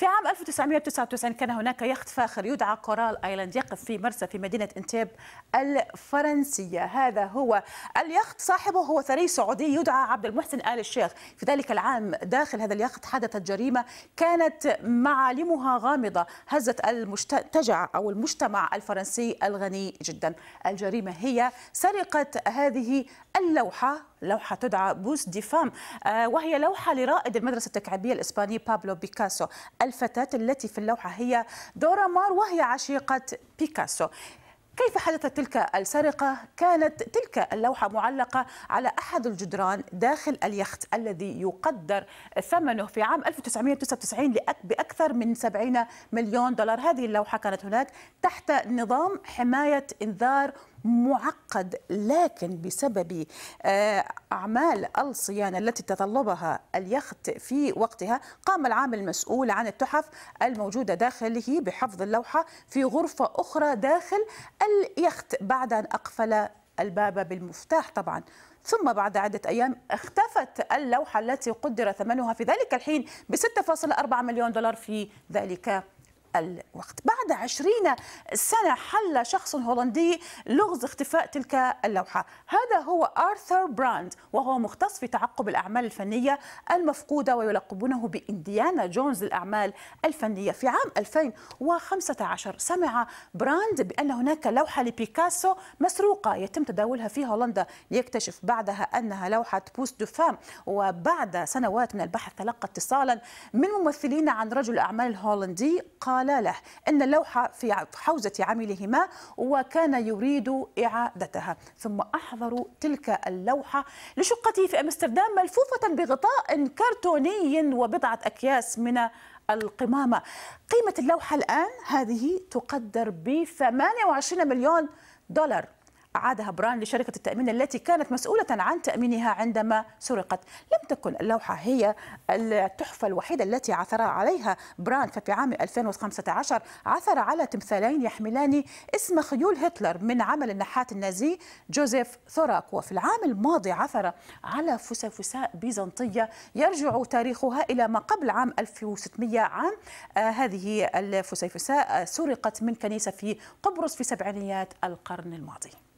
في عام 1999 كان هناك يخت فاخر يدعى كورال ايلاند يقف في مرسى في مدينه انتاب الفرنسيه هذا هو اليخت صاحبه هو ثري سعودي يدعى عبد المحسن ال الشيخ في ذلك العام داخل هذا اليخت حدثت جريمه كانت معالمها غامضه هزت المجتمع او المجتمع الفرنسي الغني جدا الجريمه هي سرقه هذه اللوحه لوحة تدعى بوس دي فام آه، وهي لوحة لرائد المدرسة التكعيبية الإسبانية بابلو بيكاسو الفتاة التي في اللوحة هي دورا مار وهي عشيقة بيكاسو كيف حدثت تلك السرقة؟ كانت تلك اللوحة معلقة على أحد الجدران داخل اليخت الذي يقدر ثمنه في عام 1999 بأكثر من 70 مليون دولار هذه اللوحة كانت هناك تحت نظام حماية إنذار معقد لكن بسبب آه، أعمال الصيانة التي تطلبها اليخت في وقتها قام العامل المسؤول عن التحف الموجودة داخله بحفظ اللوحة في غرفة أخرى داخل اليخت بعد أن أقفل الباب بالمفتاح طبعا ثم بعد عدة أيام اختفت اللوحة التي قدر ثمنها في ذلك الحين ب 6.4 مليون دولار في ذلك الوقت بعد عشرين سنة حل شخص هولندي لغز اختفاء تلك اللوحة هذا هو آرثر براند وهو مختص في تعقب الأعمال الفنية المفقودة ويلقبونه بإنديانا جونز الأعمال الفنية في عام 2015 سمع براند بأن هناك لوحة لبيكاسو مسروقة يتم تداولها في هولندا ليكتشف بعدها أنها لوحة بوست دوفام وبعد سنوات من البحث تلقى اتصالا من ممثلين عن رجل الأعمال الهولندي قال قال له أن اللوحة في حوزة عملهما وكان يريد إعادتها ثم أحضروا تلك اللوحة لشقته في أمستردام ملفوفة بغطاء كرتوني وبضعة أكياس من القمامة قيمة اللوحة الآن هذه تقدر ب 28 مليون دولار عادها بران لشركة التأمين التي كانت مسؤولة عن تأمينها عندما سرقت لم تكن اللوحة هي التحفة الوحيدة التي عثر عليها بران ففي عام 2015 عثر على تمثالين يحملان اسم خيول هتلر من عمل النحات النازي جوزيف ثوراك وفي العام الماضي عثر على فسفساء بيزنطية يرجع تاريخها إلى ما قبل عام 1600 عام آه، هذه الفسيفساء سرقت من كنيسة في قبرص في سبعينيات القرن الماضي